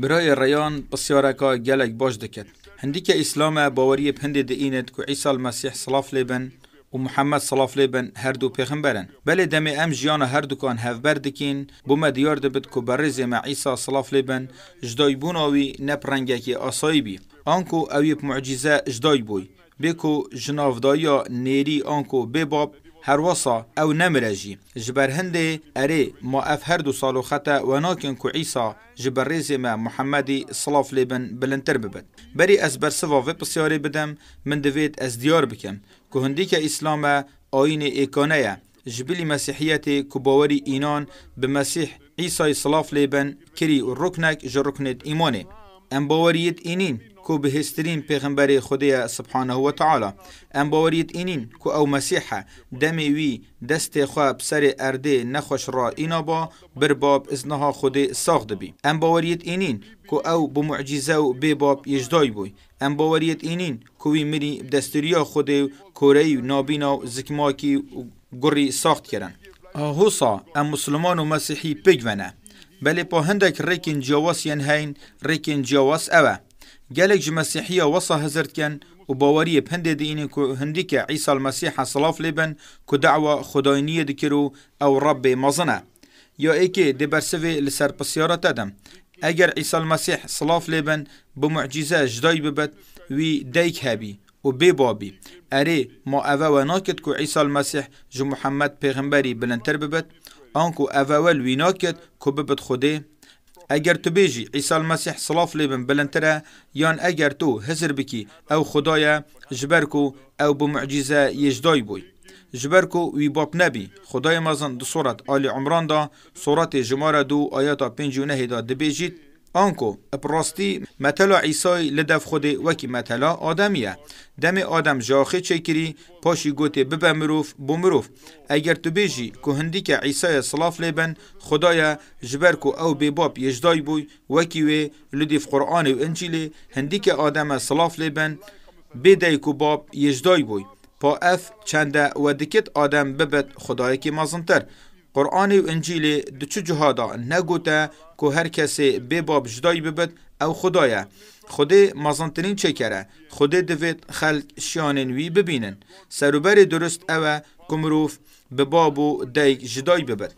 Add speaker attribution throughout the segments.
Speaker 1: برای ریان پسیارکا گلک باش دکد هندیکه اسلام باوری پند د اینت کو عیسی المسیح صلاف لبن و محمد صلاف لبن هر دو پیغمبرن بله دم ام جیان هر دو کان هفبر دکین بومه دیار دبت کو برز ما عیسی صلاف لبن جدای بوناوی نپرنگه کی آسایی بی آنکو اویب معجزه جدای بوی بکو جنافدایا نیری آنکو بباب هر وصا او نمرجي جبر هندي اري ما اف هر دو سالو خطا وناكن كو عيسى جبر ريزي ما محمدي صلاف لبن بلنتر ببد بري از برسوا في بسياري بدم من دويت از ديار بكم كو هنديك اسلام آين ايكانيا جبلي مسيحيتي كو باوري اينان بمسيح عيسى صلاف لبن كري الركنك جركنت ايماني ام باوريت اينين کو بهسترین پیغمبری خدای سبحانه و تعالی ام باورید اینین کو او مسیحه دمی وی دست خو بسر ارده نخوش را اینا با بر باب ازنها خود ساخت بی ام باورید اینین کو او بمعجزه و بباب یجدای بوی ام باورید اینین کو وی مری دستوریا خود کوری و نابینا و زکماکی و گری ساخت کرن هوسا ام مسلمان و مسیحی پیگونه بلی پا هندک ریکن جواس ین هین ریکن جواس اوه گەلێک وصا هزرت كان و باوەریە هەندێ دینین هەندیکە عیسا مەسیحە صلاف لێبن کو دعوه خداینیە دکر او رب مزنه. مەزنە یا ئێکێ دەبەرسێ لسر پسیارە تدم. اگر عیسا مەسیح صلاف لێبن بمەعجیزە ژدای ببێت وی دایک هەبی و بێ بابی اري ما ئەوەوە ناکرد كو عیسا المسيح جو محمد پێغمبەری بلندتر ببت انكو اوه لوی كو ببت خوده اگر تو بیجی عیسی المسیح صلاف لیبن بلندتره یان اگر تو هزر بکی او خدایا جبر کو او بمعجزه یجدای بوی جبر کو وی باب نبی خدای مزن دو صورت آل عمران دا صورت جماره دو آیات 59 دا دبیجید آنکو اپراستی متلا عیسی لدف خود وکی متلا آدمیه دم آدم جاخه چکری پاشی گوته ببه مروف بمروف اگر تو بیجی که هندی که عیسی صلاف لیبن خدایا جبر که او بباب یجدای بوی وکی وی لدف قرآن و انجیل هندی که آدم صلاف لیبن بدهی که باب یجدای بوی پا اف چنده و دکت آدم ببت خدایی که مازنتر قرآن و انجیل د چه جهادا نگوته که هر کسی به باب جدای ببد او خدایه خود مازانترین چه کره خود دوید خلق شیانین وی ببینن سروبر درست اوه کمروف به باب و دیگ جدای ببد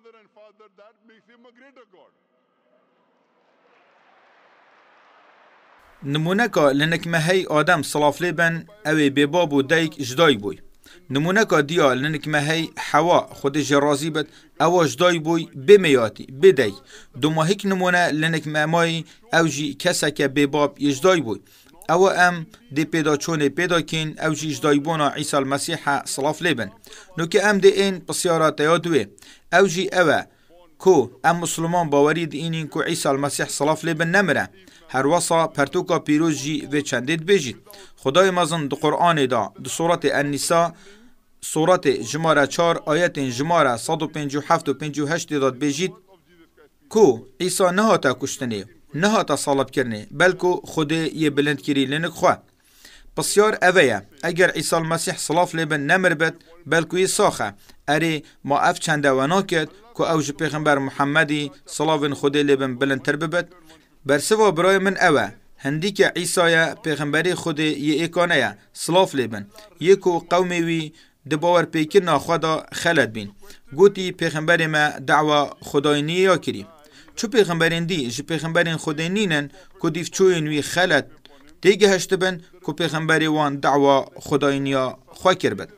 Speaker 1: mother and father, that makes him a greater God. Nمونeka li nikmehey Adem silaflê ben ew ê bêbab û deyk ji dayk bûy. Nمونeka diya li nikmehey Hewa xwedê ji razî bit ewa ji dayk bûy bêmeyatî bêdeyk. Duma hik nimûne li nikmemayî ew jî keseke bêbab yê ji dayk bûy. ew em dê pêdaçûnê pêdakîn ew jî ji daybûna Îsal Mesîha silaf lê bin. Nûke em dê ên pisyara teya duwê. Ew jî ew e ku em musulman bawerî diînîn ku Îsal Mesîh silaf lê bin nemire. هر وصا پرتوکا پیروز جی و چندید بیجید خدای مزن دو قرآن دا دو صورت النساء صورت جماره چار آیت جماره 157 و 58 داد بیجید کو عیسی نهاتا کشتنه تا صلب کرنه بلکو خود یه بلند کری لنک خواه بسیار اوه اگر عیسی مسیح صلاف لبن نمربت بد بلکو یه ساخه اره ما اف چنده و ناکد کو اوج پیغمبر محمدی صلاف خود لبن بلندتر ببد برسوا برای من اوه هندی که عیسی پیغمبر خود یه اکانه سلاف لیبن یکو قومی وی د باور پیکر ناخدا خلد بین گوتی پیغمبر ما دعوا خداینی یا کری چو پیغمبرین دی جی پیغمبرین خداینینن کو دیف چوین وی خلد دیگه هشت بن کو پیغمبری وان دعوا خداینیا خواه کر بد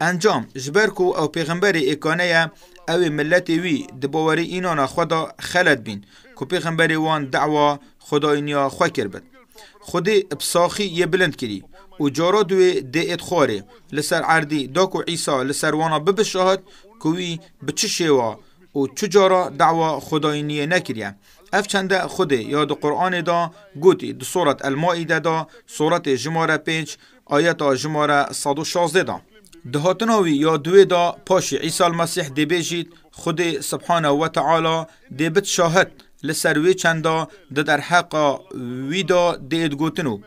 Speaker 1: انجام جبر کو او پیغمبر اکانه او ملت وی د باور اینان خدا خلد بین کو پیغمبر وان دعوا خدا اینیا خو کرد خود ابساخی یه بلند کری و جارا دوی دی ات خواره لسر عردی داکو عیسا لسر وانا ببشاهد کوی بچه شیوا و چه جارا دعوا خداینیه نکریه اف چنده خوده یا دو قرآن دا گوتی دو صورت المائده دا صورت جماره پیج آیت جماره 116 دا دهاتناوی یا دوی دا پاش عیسی المسیح دی بیجید خود سبحانه و تعالی دی بت شاهد لسر وی چندا د در حق وی دا دی ادگوتنو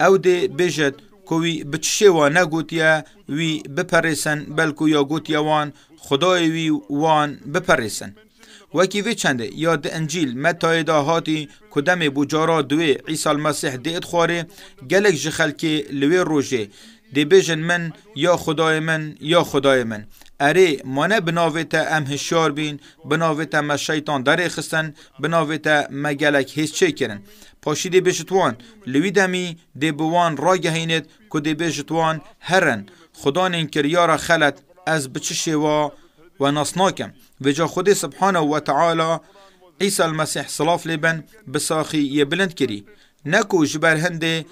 Speaker 1: او دی بیجد کوی بچشه و نگوتیا وی بپرسن بلکو یا گوتیا وان خدای وی وان بپرسن وکی وی چنده یا د انجیل متای دا هاتی کدام بجارا دوی عیسی المسیح دی ادخواره گلک جخل که لوی روژه دی بجن من یا خدای من یا خدای من اره مانه بناویت ام هشیار بین بناویت ما شیطان داره خستن بناویت ما گلک هیچ چه کرن پاشی دی بجتوان لوی دمی دی بوان را گهینید که دی بجتوان هرن خدا نینکر یارا خلت از بچه شوا و ناسناکم و جا خود سبحانه و تعالی عیسی المسیح صلاف لبن بساخی یه بلند کری نکو جبر هنده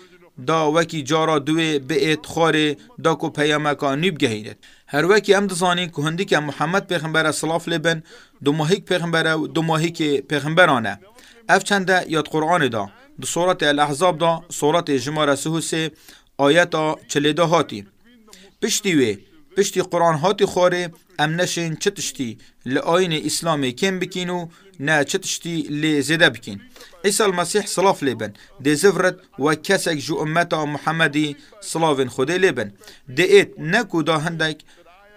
Speaker 1: دا وکی جارا دوی به اتخار دا کو پیامکا نیب گهیدت هر وکی ام دزانی که هندی که محمد پیغمبر اسلاف لبن دو ماهیک پیغمبر و دو ماهیک پیغمبرانه اف چنده یاد قرآن دا دو صورت الاحزاب دا صورت جماره سهوسه آیتا چلیده هاتی پشتی وی پشتی قرآن هاتی خواره ام نشین چه تشتی لآین اسلامی کم بکین و نه چه تشتی لی زده بکین عیسی المسیح صلاف لیبن دی زفرت و کسک جو امتا محمدی صلافن خوده لیبن دی ایت نکو دا هندک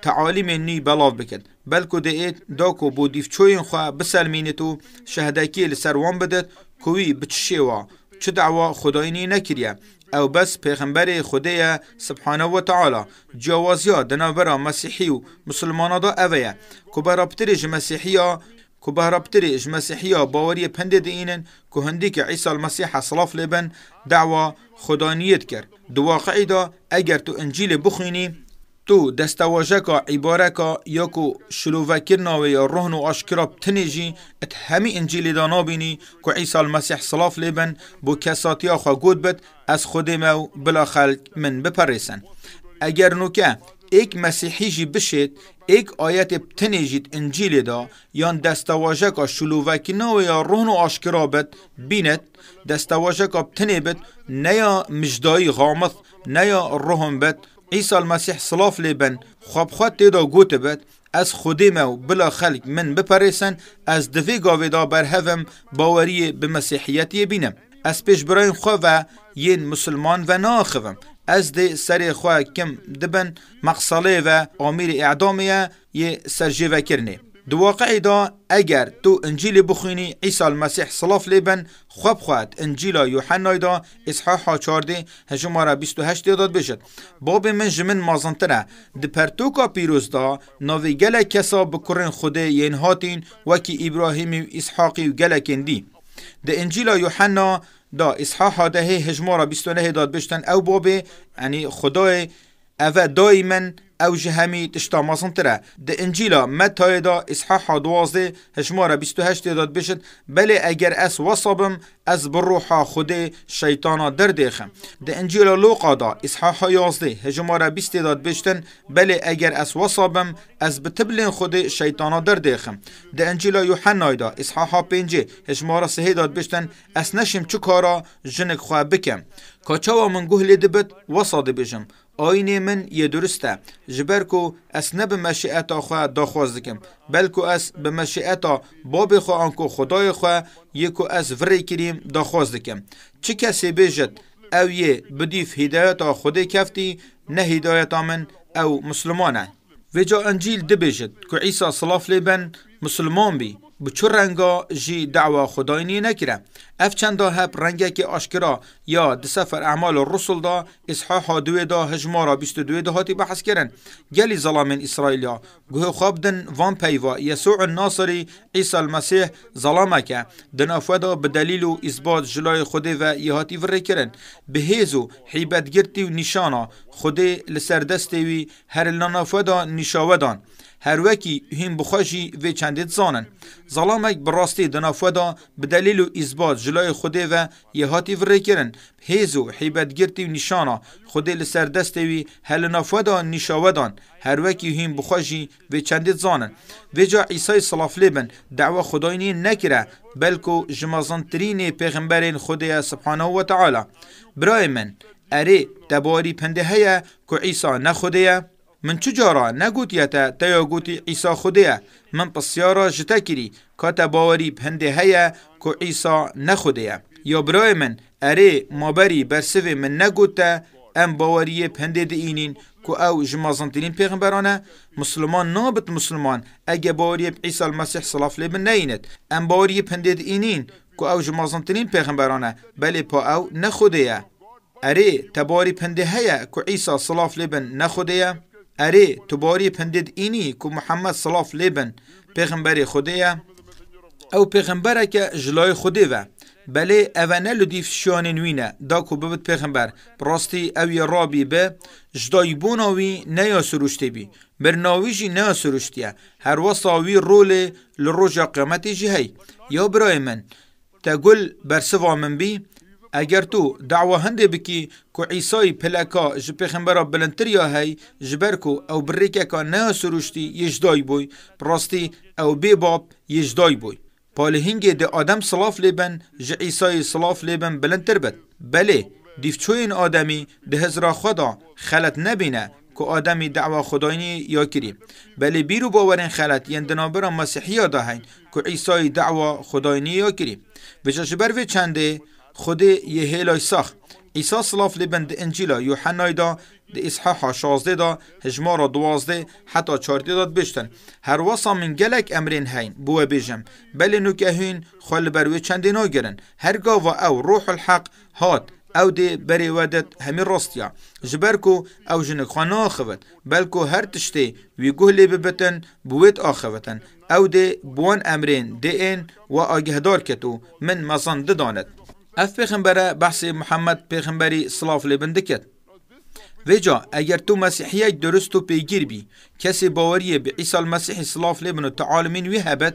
Speaker 1: تعالیم نی بلاو بکن بلکو دی ایت دا کو بو دیفچوین خواه بسلمینتو شهدکی لسروان بدد کوی بچشیوا چه دعوا خداینی نکریه او بس پیغمبر خدای سبحانه و تعالی جوازیا دنابرا مسیحی و مسلمانا دا اوه که برابترش مسیحیا کو بهربتری اج مسیحیا باوری پند دینن کو هندی که عیسی المسیح صلاف لبن دعوا خدانیت کرد دو واقعی دا اگر تو انجیل بخوینی تو دستواجکا عبارکا یکو شلووکر ناوی یا رهن و آشکرا تنیجی ات همی انجیل دانا بینی که عیسی المسیح صلاف لیبن بو کساتیا خواه گود بد از خود مو بلا خلق من بپرسن اگر نوکه ایک مسیحی جی بشید ایک آیت بتنیجید انجیل دا یان دستواجکا شلووکی ناوی یا رهن و آشکرا بد بیند دستواجکا بتنی بد نیا مجدایی غامض نیا رهن بد عیسی المسیح صلاف لیبن خواب خود تیدا گوته بد از خودی مو بلا خلق من بپرسن از دوی گاویدا هفم باوری به مسیحیتی بینم از پیش براین خواه و یین مسلمان و ناخوم از دی سر خواه کم دبن مقصله و آمیر اعدامیه یه سرجیوه کرنه دو واقع دا اگر تو انجیل بخوینی عیسی المسیح صلاف لیبن خواب خواهد انجیل یوحنا دا اصحاح 14 هجمارا 28 داد بشد باب من جمن مازنتره دی پرتوکا پیروز دا ناوی گل کسا بکرن خوده ین هاتین وکی ابراهیم و اصحاقی و گل کندی دی انجیل یوحنا دا اصحاح ده هجمارا 29 داد بشتن او باب یعنی خدای اوه دایمن او جهمی تشتا مازنتره ده انجیلا متای دا اصحاح دوازده هشماره 28 داد بشد بله اگر اس وصبم از بروحا خود شیطانا در دیخم ده انجیلا لوقا دا اصحاح 11 هشماره 20 داد بشتن بله اگر اس وصبم از بتبلین خود شیطانا در دیخم ده انجیلا یوحنا دا اصحاح 5 هشماره 3 داد بشتن اس نشم چکارا جنک خواه بکم کاچاوا من گهلی دبت وصا دبشم آینه من یه درسته جبر کو اس نه به مشیعتا خو داخواز دکم بلکو اس به مشیعتا باب خو آنکو خدای خواه یکو اس وری کریم داخواز چه کسی بیجد او یه بدیف هدایتا خودی کفتی نه هدایتا من او مسلمانه و جا انجیل دبیجد که عیسی صلاف لیبن مسلمان بی به رنگا جی دعوا خدای نی نکره اف چندا هب رنگه که آشکرا یا دسفر سفر اعمال رسول دا اصحاح دوی دا هجمارا 22 دا هاتی بحث کرن گلی ظلامین اسرائیلیا گوه دن وان پیوا یسوع الناصری عیسی المسیح ظلامه که دن به دلیل و اثبات جلای خوده و یهاتی وره کرن به هیزو حیبت گرتی و نشانا خوده لسردستی وی هر لنافوادا نشاودان هر وکی هیم بخوشی و چندید زانن ظلامک براستی دنافودا به دلیل و اثبات جلای خوده و یهاتی وره کرن هیز و حیبت گرتی و نشانا خوده لسر دستوی هل نافودا نشاودان هر وکی هیم بخوشی و چندید زانن و جا عیسی صلافلی بن دعوه خداینی نکره بلکو جمازانترین پیغمبرین خوده سبحانه و تعالی برای من اره تباری پنده هیا که عیسی نخوده من چجارا نگوتیتا تیا گوتی عیسی خوده من پسیارا جتا کری کاتا باوری بهنده هیا که عیسی نخوده یا برای من اره مابری برسوه من نگوتا ام باوری بهنده ده اینین که او جمازنتین پیغمبرانه مسلمان نابت مسلمان اگه باوری عیسی المسیح صلاف لی من نیند ام باوری بهنده ده اینین که او جمازنتین پیغمبرانه بله پا او نخوده اره تباری پنده هیا که عیسی صلاف لبن نخوده اری تو باری پندید اینی که محمد صلاف لیبن پیغمبر خوده او پیغمبره که جلای خوده و بله اوانه لدیف شیان نوینه دا که ببت پیغمبر براستی اوی رابی به جدای بوناوی نیا سروشتی بی برناوی جی نیا سروشتیه هر وصاوی رول لروج قیامتی جی هی یا برای من تا گل برسوا من بی اگر تو دعوه هنده بکی کو عیسی پلکا ج پیغمبر بلندتریا هی جبر کو او بریکه کا نه سروشتی یجدای بوی براستی او بی باب یجدای بوی پالهینگ ده آدم صلاف لیبن ج عیسی صلاف لیبن بلندتر بد بله دیفچوین آدمی ده هزرا خدا خلط نبینه که آدمی دعوا خداینی یا کری بله بیرو باورین خلط یعن دنابرا مسیحی دا هین که عیسی دعوا خداینی یا کری بجاش بر چنده خودی یه هیلای سخ عیسی سلاف لبن د انجیلا یوحنای دا د اصحاح 16 دا هجمارا 12 حتی 14 داد بشتن هر واسا من گلک امرین هین بو بیجم بل نو کهین خل بروی چندینا گرن هرگا و او روح الحق هات او دی بری ودت همی راستیا جبر کو او جنک خانا آخوت بلکو هر تشتی وی گهلی ببتن بویت آخوتن او دی بوان امرین دی این و آگهدار کتو من مزان دداند اف پیغمبره بحث محمد پیغمبری صلاف لبن دکت و جا اگر تو مسیحیه درست و پیگیر بی کسی باوری به عیسی المسیح صلاف لبن و تعالمین وی هبت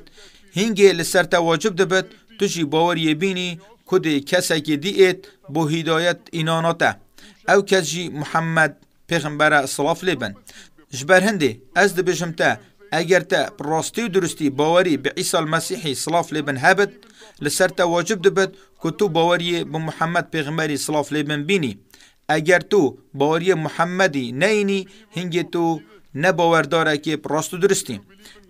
Speaker 1: هنگه لسر تواجب دبت توشی باوری بینی کده کسی که دیت با هدایت ایناناته او کسی محمد پیغمبره صلاف لبن جبر هنده از دبشم تا اگر تا راستی و درستی باوری به عیسی المسیحی صلاف لبن هبت لسر تا واجب دبت که تو باوری به محمد پیغمبری صلاف لبن بینی اگر تو باوری محمدی نینی هنگی تو نه باورداره که راست و درستی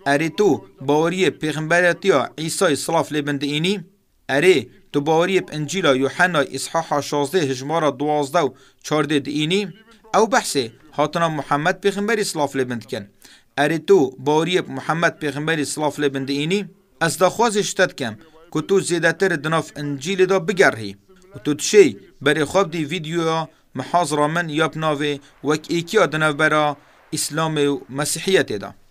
Speaker 1: اری تو باوری پیغمبرتی عیسی صلاف لبن دینی اری تو باوری انجیل یوحنا اصحاح 16 هجمار 12 و 14 دینی او بحثه هاتنا محمد پیغمبری صلاف لبن کن اری تو باوری محمد پیغمبری صلاف لبند اینی از دخواز شتت کم که تو زیدتر دناف انجیل دا بگرهی و تو تشی بری خواب دی ویدیو محاضر من یاب ناوه وک ایکی آدنف برا اسلام و مسیحیت دا